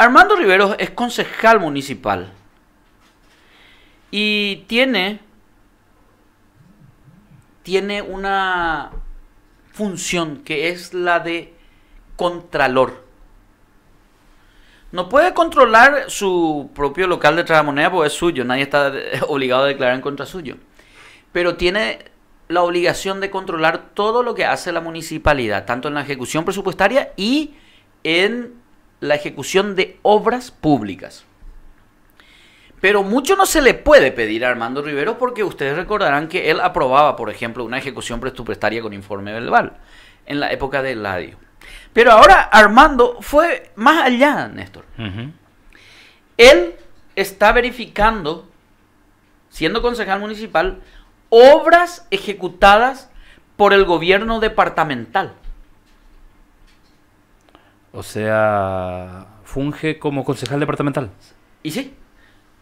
Armando Rivero es concejal municipal y tiene, tiene una función que es la de contralor. No puede controlar su propio local de moneda porque es suyo, nadie está obligado a declarar en contra suyo. Pero tiene la obligación de controlar todo lo que hace la municipalidad, tanto en la ejecución presupuestaria y en la ejecución de obras públicas. Pero mucho no se le puede pedir a Armando Rivero porque ustedes recordarán que él aprobaba, por ejemplo, una ejecución presupuestaria con informe verbal en la época de Ladio. Pero ahora Armando fue más allá, Néstor. Él está verificando, siendo concejal municipal, obras ejecutadas por el gobierno departamental. O sea, funge como concejal departamental. ¿Y sí?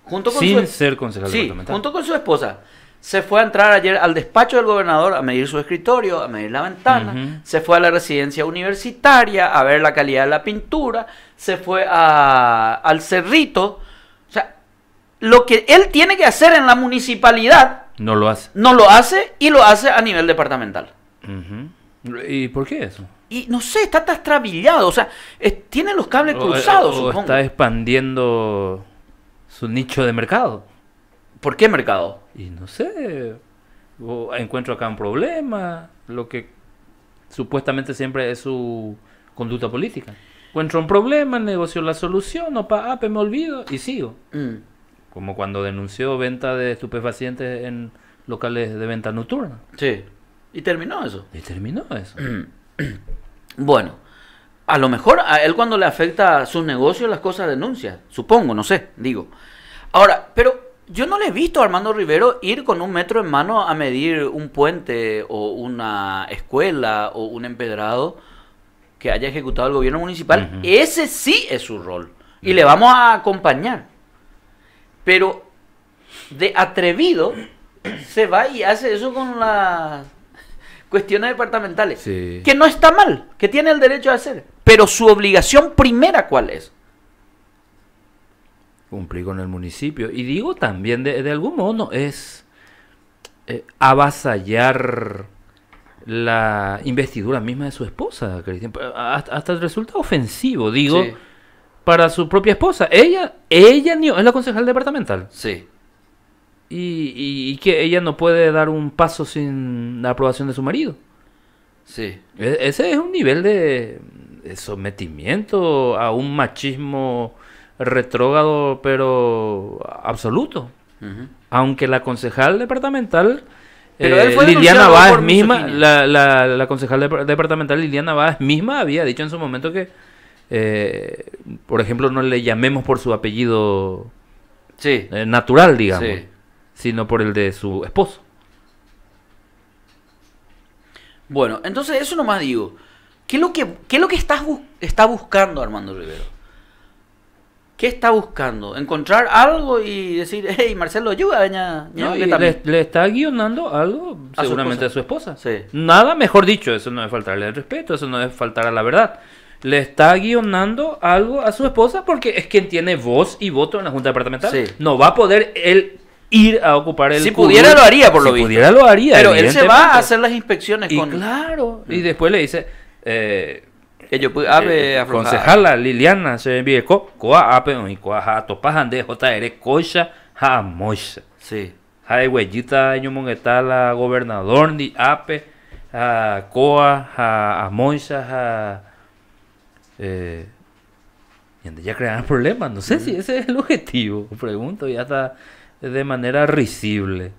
Junto con Sin e- ser concejal sí, Junto con su esposa. Se fue a entrar ayer al despacho del gobernador a medir su escritorio, a medir la ventana. Se fue a la residencia universitaria a ver la calidad de la pintura. Se fue a, al cerrito. O sea, lo que él tiene que hacer en la municipalidad. No lo hace. No lo hace y lo hace a nivel departamental. ¿Y por qué eso? y no sé, está trastrabillado, o sea, tiene los cables cruzados. está expandiendo su nicho de mercado. ¿Por qué mercado? Y no sé, encuentro acá un problema, lo que supuestamente siempre es su conducta política. Encuentro un problema, negocio la solución, pa ape, ah, me olvido y sigo. Mm. Como cuando denunció venta de estupefacientes en locales de venta nocturna. Sí. Y terminó eso. Y terminó eso. Bueno, a lo mejor a él cuando le afecta a sus negocios las cosas denuncia, supongo, no sé, digo. Ahora, pero yo no le he visto a Armando Rivero ir con un metro en mano a medir un puente o una escuela o un empedrado que haya ejecutado el gobierno municipal. Ese sí es su rol y le vamos a acompañar. Pero de atrevido se va y hace eso con la cuestiones departamentales, que no está mal, que tiene el derecho de hacer, pero su obligación primera cuál es? Cumplir con el municipio. Y digo también, de, algún modo, es eh, avasallar la investidura misma de su esposa, hasta, hasta resulta ofensivo, digo, para su propia esposa. Ella, ella ni, es la concejal departamental. Sí. Y, que ella no puede dar un paso sin la aprobación de su marido. Sí. E, ese es un nivel de sometimiento a un machismo retrógado pero absoluto. Aunque la concejal departamental eh, Liliana Báez misma, la, concejal departamental Liliana Báez misma había dicho en su momento que, eh, por ejemplo, no le llamemos por su apellido sí. Eh, natural, digamos sino por el de su esposo. Bueno, entonces eso nomás digo. ¿Qué es lo que, es lo que estás está buscando Armando Rivero? ¿Qué está buscando? ¿Encontrar algo y decir, hey, Marcelo, ayuda, le, le, está guionando algo seguramente a su esposa. Sí. Nada, mejor dicho, eso no es faltarle el respeto, eso no es faltar a la verdad. Le está guionando algo a su esposa porque es quien tiene voz y voto en la Junta Departamental. Sí. No va a poder él ir a ocupar el. Si pudiera lo haría, por lo visto. Si pudiera lo haría. Pero él se va a hacer las inspecciones y Claro. Y mm. después le dice. Eh, eh, concejala Liliana se envíe coa ape y coa a topajan de JR cocha ja mocha. Sí. Hay huellita está la gobernador ni ape a coa a mocha a ya crean problemas, no sé si mm. ese es el objetivo, pregunto, ya está de manera risible.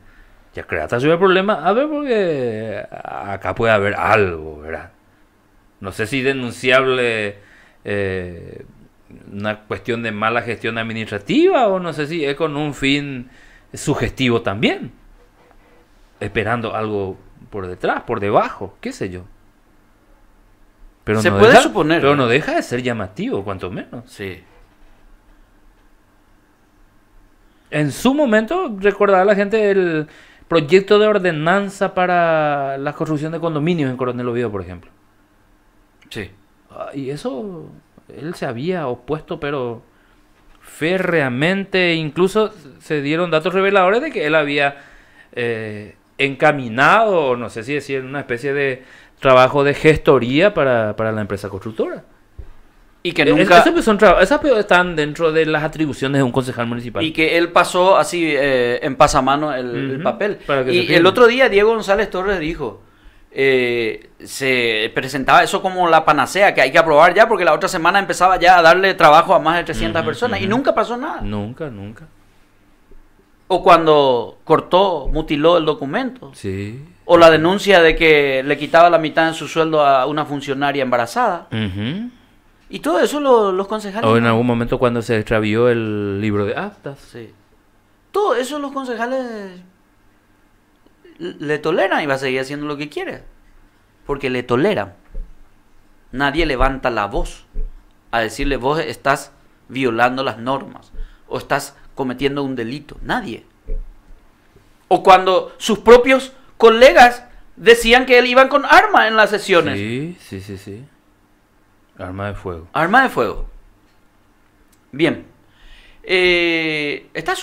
Ya creata sube el problema, a ver, porque acá puede haber algo, ¿verdad? No sé si denunciable eh, una cuestión de mala gestión administrativa o no sé si es con un fin sugestivo también. Esperando algo por detrás, por debajo, qué sé yo. Pero Se puede suponer. Pero no deja de ser llamativo, cuanto menos. Sí. en su momento recordaba la gente el proyecto de ordenanza para la construcción de condominios en Coronel Oviedo, por ejemplo. Sí. Ah, y eso él se había opuesto, pero férreamente, incluso se dieron datos reveladores de que él había eh, encaminado, no sé si decir, una especie de trabajo de gestoría para, para la empresa constructora. Y que nunca... esas, están dentro de las atribuciones de un concejal municipal. Y que él pasó así eh, en pasamano el, papel. Y el otro día Diego González Torres dijo, eh, se presentaba eso como la panacea que hay que aprobar ya, porque la otra semana empezaba ya a darle trabajo a más de 300 personas y nunca pasó nada. Nunca, nunca. O cuando cortó, mutiló el documento. Sí. O la denuncia de que le quitaba la mitad de su sueldo a una funcionaria embarazada. Y todo eso los concejales. O en algún momento cuando se extravió el libro de actas. Sí. Todo eso los concejales le toleran y va a seguir haciendo lo que quiere. Porque le toleran. Nadie levanta la voz a decirle vos estás violando las normas o estás cometiendo un delito. Nadie. O cuando sus propios colegas decían que él iba con arma en las sesiones. Sí, sí, sí, sí. Arma de fuego. Arma de fuego. Bien. Eh, ¿Está